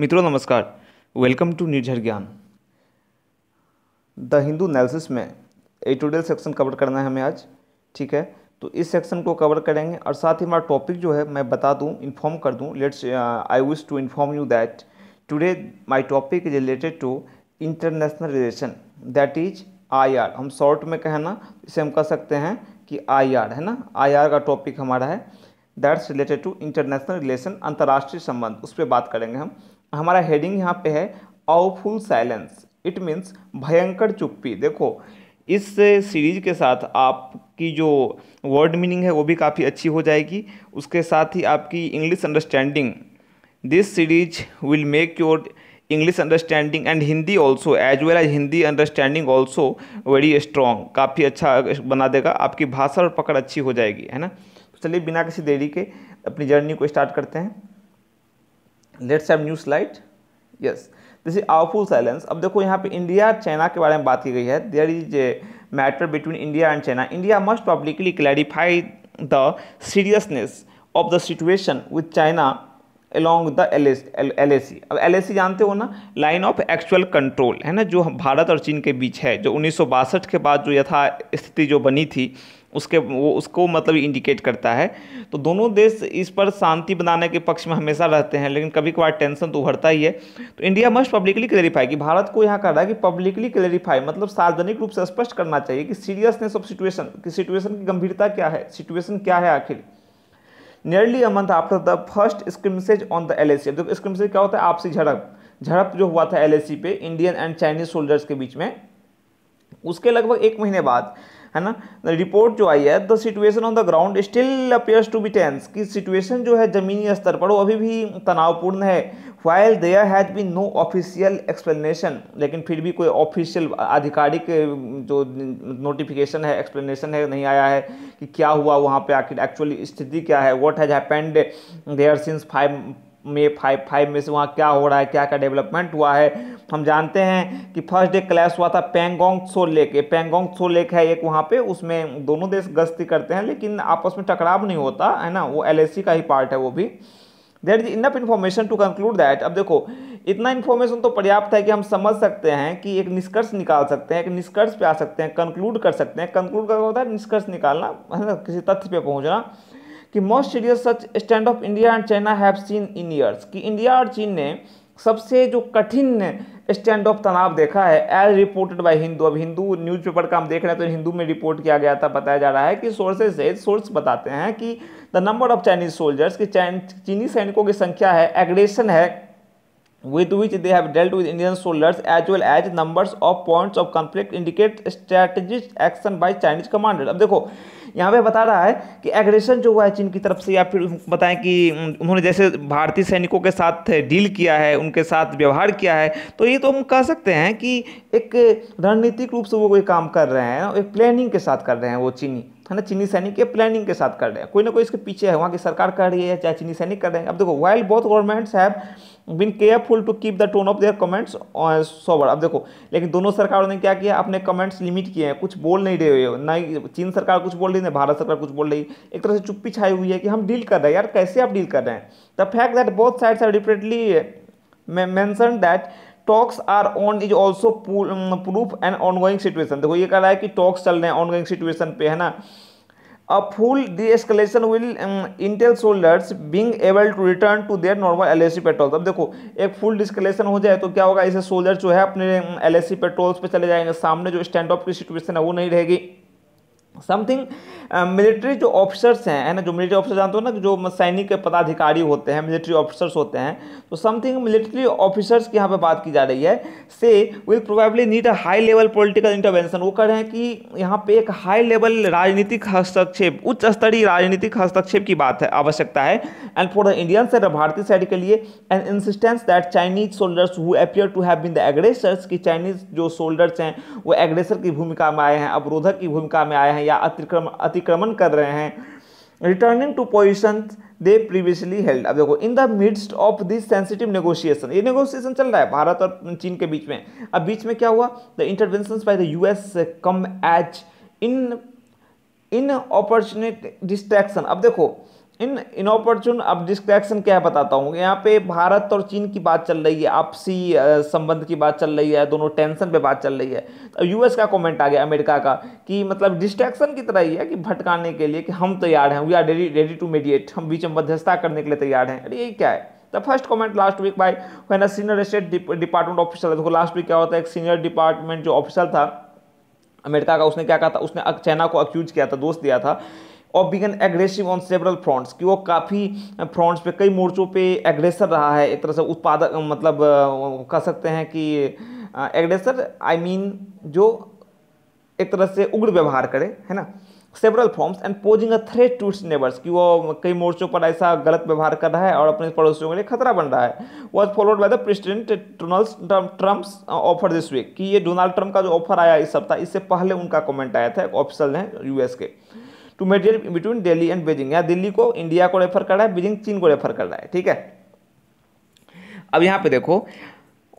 मित्रों नमस्कार welcome to Nirjhar Gyan the Hindu analysis में एडिटोरियल सेक्शन कवर करना है हमें आज ठीक है तो इस सेक्शन को कवर करेंगे और साथ ही हमारा टॉपिक जो है मैं बता दूं इन्फॉर्म कर दूं let's I wish to inform you that today my topic is related to international relation that is I R हम शॉर्ट में कहना इसे हम कह सकते हैं कि आई आर है ना आई आर का टॉपिक हमारा है that's related to international relation अंतर्राष्ट्रीय संबंध उस पर बात करेंगे हम हमारा हेडिंग यहाँ पे है ऑफुल साइलेंस इट मीन्स भयंकर चुप्पी देखो इस सीरीज के साथ आपकी जो वर्ड मीनिंग है वो भी काफ़ी अच्छी हो जाएगी उसके साथ ही आपकी English understanding this series will make your English understanding and Hindi also as well as Hindi understanding also very strong काफ़ी अच्छा बना देगा आपकी भाषा और पकड़ अच्छी हो जाएगी है ना तो चलिए बिना किसी देरी के अपनी जर्नी को स्टार्ट करते हैं let's have new slide yes this is awful silence अब देखो यहाँ पे इंडिया चाइना के बारे में बात की गई है there is a matter between India and China India must publicly clarify the seriousness of the situation with China along the L S अब एल e जानते हो ना लाइन ऑफ एक्चुअल कंट्रोल है ना जो भारत और चीन के बीच है जो उन्नीस के बाद जो यथा स्थिति जो बनी थी उसके वो उसको मतलब इंडिकेट करता है तो दोनों देश इस पर शांति बनाने के पक्ष में हमेशा रहते हैं लेकिन कभी कभार टेंशन तो उभरता ही है तो इंडिया मस्ट पब्लिकली क्लेरिफाई कि भारत को यहाँ कर रहा है कि पब्लिकली क्लेरिफाई मतलब सार्वजनिक रूप से स्पष्ट करना चाहिए कि सीरियसनेस ऑफ सिचुएशन कि सिचुएशन की गंभीरता क्या है सिचुएशन क्या है आखिर nearly a month after the first skirmishes on the L S देखो स्क्रिमसेज क्या होता है आपसी झड़प झड़प जो हुआ था एल पे इंडियन एंड चाइनीज सोल्जर्स के बीच में उसके लगभग एक महीने बाद है ना रिपोर्ट जो आई है the situation on the ground still appears to be tense कि सिचुएशन जो है ज़मीनी स्तर पर वो अभी भी तनावपूर्ण है while there has been no official explanation लेकिन फिर भी कोई ऑफिशियल आधिकारिक जो नोटिफिकेशन है एक्सप्लेनेशन है नहीं आया है कि क्या हुआ वहाँ पे आखिर एक्चुअली स्थिति क्या है what has happened there since five May five five में से वहाँ क्या हो रहा है क्या क्या डेवलपमेंट हुआ है हम जानते हैं कि फर्स्ट डे क्लैश हुआ था पेंगोंग सो लेक पेंगोंग सो लेक है एक वहाँ पे उसमें दोनों देश गश्ती करते हैं लेकिन आपस में टकराव नहीं होता है ना वो एल का ही पार्ट है वो भी there is enough information to conclude that अब देखो इतना इन्फॉर्मेशन तो पर्याप्त है कि हम समझ सकते हैं कि एक निष्कर्ष निकाल सकते हैं एक निष्कर्ष पे आ सकते हैं कंक्लूड कर सकते हैं कंक्लूड का होता है निष्कर्ष निकालना है ना किसी तथ्य पे पहुंचना कि most serious such standoff India and China have seen in years कि इंडिया और चीन ने सबसे जो कठिन स्टैंड ऑफ तनाव देखा है एज रिपोर्टेड बाय हिंदू अब हिंदू न्यूज़पेपर का हम देख रहे हैं तो हिंदू में रिपोर्ट किया गया था बताया जा रहा है कि सोर्सेज से सोर्स बताते हैं कि the number of Chinese soldiers कि चीनी सैनिकों की संख्या है एग्रेशन है with which they have dealt with Indian soldiers as well as numbers of points of conflict indicate strategic action by Chinese commander अब देखो यहाँ पे बता रहा है कि एग्रेशन जो हुआ है चीन की तरफ से या फिर बताएं कि उन्होंने जैसे भारतीय सैनिकों के साथ डील किया है उनके साथ व्यवहार किया है तो ये तो हम कह सकते हैं कि एक रणनीतिक रूप से वो कोई काम कर रहे हैं एक प्लानिंग के साथ कर रहे हैं वो चीनी है ना चीनी सैनिक के प्लानिंग के साथ कर रहे हैं कोई ना कोई इसके पीछे है वहाँ की सरकार कर रही है चाहे चीनी सैनिक कर रहे हैं अब देखो while both governments have been careful to keep the tone of their comments sober अब देखो लेकिन दोनों सरकारों ने क्या किया अपने कमेंट्स लिमिट किए हैं कुछ बोल नहीं रहे हो ना चीन सरकार कुछ बोल रही है भारत सरकार कुछ बोल रही एक तरह से चुप्पी छाई हुई है कि हम डील कर रहे हैं यार कैसे आप डील कर रहे हैं the fact that both sides are differently mention that talks are on is also proof and ongoing situation देखो ये कह रहा है कि टॉक्स चल रहे हैं ऑनगोइंग सिचुएशन पे है ना a full de-escalation will entail soldiers being able to return to their normal L patrol अब देखो एक फुल डिस्कलेशन हो जाए तो क्या होगा इसे सोल्डर जो है अपने एल um, पेट्रोल्स पे चले जाएंगे सामने जो स्टैंड ऑफ की सिचुएशन है वो नहीं रहेगी समथिंग मिलिट्री जो ऑफिसर्स हैं है ना जो मिलिट्री ऑफिसर जानते हो ना जो सैनिक पदाधिकारी होते हैं मिलिट्री ऑफिसर्स होते हैं तो समथिंग मिलिट्री ऑफिसर्स की यहाँ पे बात की जा रही है से will probably need a high level political intervention वो कह रहे हैं कि यहाँ पे एक हाई लेवल राजनीतिक हस्तक्षेप उच्च स्तरीय राजनीतिक हस्तक्षेप की बात है आवश्यकता है and for the Indian side भारतीय साइड के लिए an insistence that Chinese soldiers who appear to have been the aggressors की चाइनीज जो सोल्डर्स हैं वो एग्रेसर की भूमिका में आए हैं अवरोधक की भूमिका में आए हैं या अतिक्रम अतिक्रमण कर रहे हैं returning to position they previously held अब देखो in the midst of this sensitive negotiation ये नेगोशिएशन चल रहा है भारत और चीन के बीच में अब बीच में क्या हुआ the intervention by the US come as in in unfortunate distraction अब देखो इन इनऑपरचुन अब डिस्ट्रैक्शन क्या बताता हूँ यहाँ पे भारत और चीन की बात चल रही है आपसी संबंध की बात चल रही है दोनों टेंशन पे बात चल रही है तो यूएस का कमेंट आ गया अमेरिका का कि मतलब डिस्ट्रैक्शन की तरह ही है कि भटकाने के लिए कि हम तैयार हैं we are ready ready to mediate हम बीच में मध्यस्थता करने के लिए तैयार हैं अरे ये क्या है the first comment last week by वैन a senior state department officer देखो लास्ट वीक क्या होता है एक सीनियर डिपार्टमेंट जो ऑफिसर था अमेरिका का उसने क्या कहा था उसने चाइना को अक्यूज किया था दोष दिया था और began aggressive on several fronts कि वो काफ़ी फ्रंट्स पे कई मोर्चों पे एग्रेसर रहा है एक तरह से उत्पादक मतलब कह सकते हैं कि एग्रेसर आई मीन जो एक तरह से उग्र व्यवहार करे है ना several forms and posing a threat to its neighbours कि वो कई मोर्चों पर ऐसा गलत व्यवहार कर रहा है और अपने पड़ोसियों के लिए खतरा बन रहा है was followed by the president Donald Trump's offer this week कि ये डोनाल्ड ट्रम्प का जो ऑफर आया इस सप्ताह इससे पहले उनका कमेंट आया था ऑफिसल हैं यूएस के to mediate between Delhi and Beijing यहाँ दिल्ली को इंडिया को रेफर कर रहा है बीजिंग चीन को रेफर कर रहा है ठीक है अब यहाँ पे देखो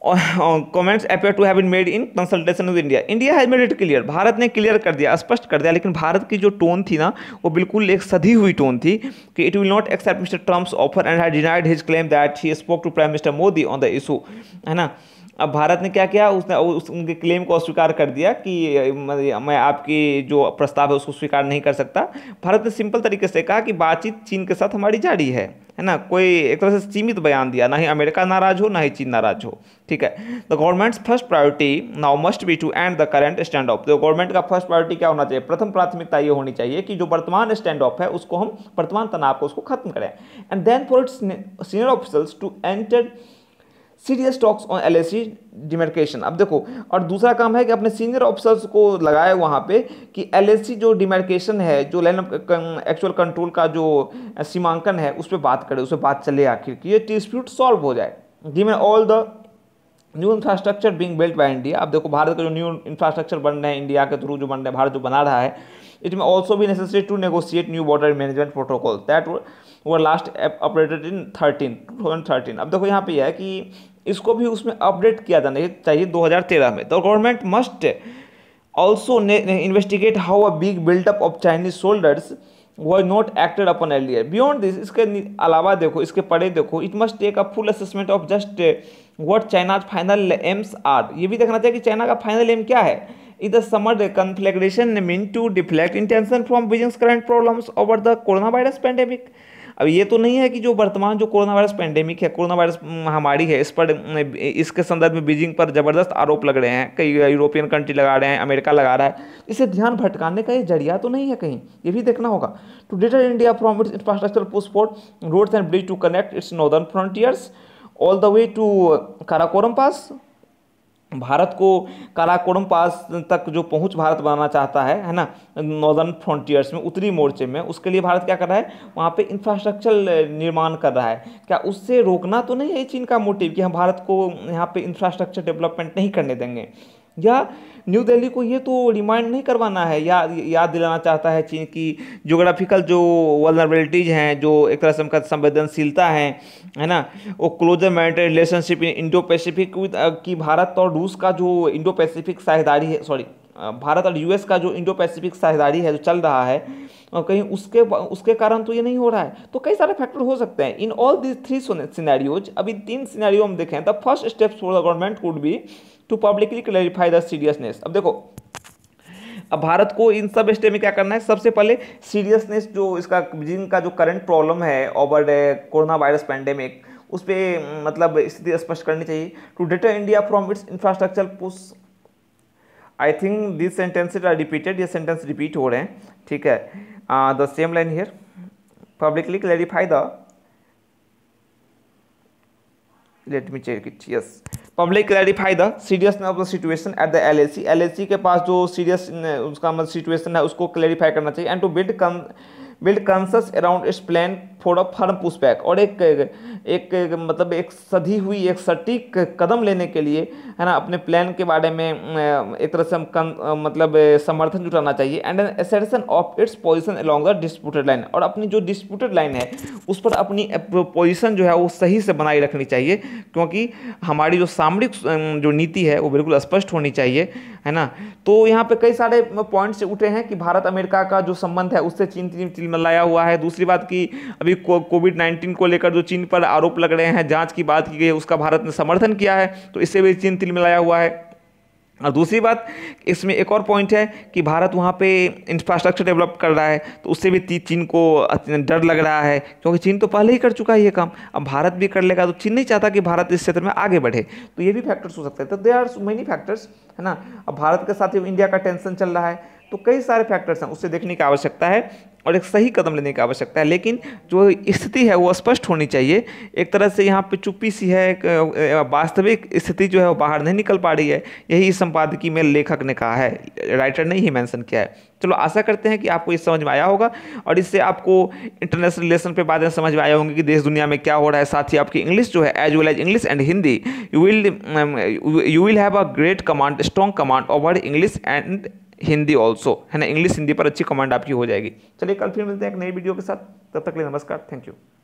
comments appear to have been made in consultation with India India has made it clear भारत ने क्लियर कर दिया स्पष्ट कर दिया लेकिन भारत की जो टोन थी ना वो बिल्कुल एक सधी हुई टोन थी कि it will not accept mister Trump's offer and had denied his claim that he spoke to prime minister Modi on the issue है ना अब भारत ने क्या किया उसने उस उनके क्लेम को अस्वीकार कर दिया कि मैं आपकी जो प्रस्ताव है उसको स्वीकार नहीं कर सकता भारत ने सिंपल तरीके से कहा कि बातचीत चीन के साथ हमारी जारी है है ना कोई एक तरह से सीमित बयान दिया ना ही अमेरिका नाराज हो ना ही चीन नाराज हो ठीक है the government's first priority now must be to end the current standoff तो गवर्नमेंट का फर्स्ट प्रायोरिटी क्या होना चाहिए प्रथम प्राथमिकता ये होनी चाहिए कि जो वर्तमान स्टैंड ऑफ है उसको हम वर्तमान तनाव को उसको खत्म करें and then for its senior officials to enter serious talks on L demarcation अब देखो और दूसरा काम है कि अपने सीनियर ऑफिसर्स को लगाए वहाँ पे कि एल e जो डिमार्केशन है जो लाइन ऑफ एक्चुअल कंट्रोल का जो सीमांकन है उस पर बात करें उस पर बात चले आखिर कि ये डिस्प्यूट सॉल्व हो जाए given all the new infrastructure being built by India अब देखो भारत का जो न्यू इंफ्रास्ट्रक्चर बन रहे हैं इंडिया के थ्रू जो बन रहे हैं भारत जो बना रहा है इट में ऑल्सो भी necessary to negotiate new border management protocol that were last updated in thirteen two thousand thirteen अब देखो यहाँ पे यह है कि इसको भी उसमें अपडेट किया जाना चाहिए दो हज़ार तेरह में the government must also investigate how a big buildup of Chinese soldiers was not acted upon earlier beyond this इसके अलावा देखो इसके पढ़े देखो it must take a full assessment of just what China's final aims are ये भी देखना चाहिए कि चाइना का फाइनल एम क्या है is the summer mean to deflect intention from from Beijing's problems over the corona virus pandemic अब ये तो नहीं है कि जो वर्तमान जो कोरोना वायरस पैंडेमिक है कोरोना वायरस महामारी है इस पर इसके संदर्भ में बीजिंग पर ज़बरदस्त आरोप लग रहे हैं कई यूरोपियन कंट्री लगा रहे हैं अमेरिका लगा रहा है इसे ध्यान भटकाने का ये जरिया तो नहीं है कहीं ये भी देखना होगा to deter India from its infrastructure support roads and bridge to connect its northern frontiers all the way to Karakoram pass भारत को काराकोरम पास तक जो पहुंच भारत बनाना चाहता है है ना नॉर्दर्न फ्रंटियर्स में उत्तरी मोर्चे में उसके लिए भारत क्या कर रहा है वहाँ पे इंफ्रास्ट्रक्चर निर्माण कर रहा है क्या उससे रोकना तो नहीं है चीन का मोटिव कि हम भारत को यहाँ पे इंफ्रास्ट्रक्चर डेवलपमेंट नहीं करने देंगे या न्यू दिल्ली को ये तो रिमाइंड नहीं करवाना है या याद दिलाना चाहता है चीन की जोग्राफिकल जो वलनरेबिलिटीज़ हैं जो एक तरह से उनका संवेदनशीलता है है ना वो closer military relationship Indo Pacific की भारत और रूस का जो इंडो पैसिफिक साझेदारी है सॉरी uh, भारत और यूएस का जो इंडो पैसिफिक साझेदारी है जो चल रहा है और कहीं उसके उसके कारण तो ये नहीं हो रहा है तो कई सारे फैक्टर हो सकते हैं in all these three scenarios अभी तीन सिनेरियो हम देखें the first steps for the government would be to publicly clarify the seriousness अब देखो अब भारत को इन सब स्टेप में क्या करना है सबसे पहले सीरियसनेस जो इसका जिनका जो करंट प्रॉब्लम है ओवर कोरोना वायरस पैंडेमिक उस पर मतलब स्थिति स्पष्ट करनी चाहिए to deter India from its infrastructure push I think this sentences are repeated ये सेंटेंस रिपीट हो रहे हैं ठीक है the same line here publicly clarify the let me check it yes public clarify the seriousness of the situation at the L L C L C के पास जो serious उसका मतलब सिचुएशन है उसको क्लैरिफाई करना चाहिए एंड टू बिल्ड कम build consensus around its plan for a firm pushback और एक एक मतलब एक सधी हुई एक सटीक कदम लेने के लिए है ना अपने प्लान के बारे में एक तरह से हम कन, मतलब समर्थन जुटाना चाहिए and an assertion of its position along the disputed line और अपनी जो डिस्प्यूटेड लाइन है उस पर अपनी पोजिशन जो है वो सही से बनाए रखनी चाहिए क्योंकि हमारी जो सामरिक जो नीति है वो बिल्कुल स्पष्ट होनी चाहिए है ना तो यहाँ पे कई सारे पॉइंट्स उठे हैं कि भारत अमेरिका का जो संबंध है उससे चीन तिलमलाया हुआ है दूसरी बात की अभी कोविड नाइन्टीन को लेकर जो चीन पर आरोप लग रहे हैं जाँच की बात की गई उसका भारत ने समर्थन किया है तो इससे भी चीन तिल मिलाया हुआ है और दूसरी बात इसमें एक और पॉइंट है कि भारत वहाँ पे इंफ्रास्ट्रक्चर डेवलप कर रहा है तो उससे भी चीन को डर लग रहा है क्योंकि चीन तो पहले ही कर चुका है ये काम अब भारत भी कर लेगा तो चीन नहीं चाहता कि भारत इस क्षेत्र में आगे बढ़े तो ये भी फैक्टर्स हो सकते हैं तो दे आर मेनी फैक्टर्स है ना अब भारत के साथ इंडिया का टेंशन चल रहा है तो कई सारे फैक्टर्स हैं उससे देखने की आवश्यकता है और एक सही कदम लेने की आवश्यकता है लेकिन जो स्थिति है वो स्पष्ट होनी चाहिए एक तरह से यहाँ पे चुप्पी सी है वास्तविक स्थिति जो है वो बाहर नहीं निकल पा रही है यही इस संपादकीय में लेखक ने कहा है राइटर ने ही मैंसन किया है चलो आशा करते हैं कि आपको ये समझ में आया होगा और इससे आपको इंटरनेशनल रिलेशन पे बातें समझ में आया होंगे कि देश दुनिया में क्या हो रहा है साथ ही आपकी इंग्लिश जो है as well as English and Hindi you will you will have a great command strong command over English and Hindi also है ना इंग्लिश हिंदी पर अच्छी कमांड आपकी हो जाएगी चलिए कल फिर मिलते हैं एक नई वीडियो के साथ तब तक लिए नमस्कार थैंक यू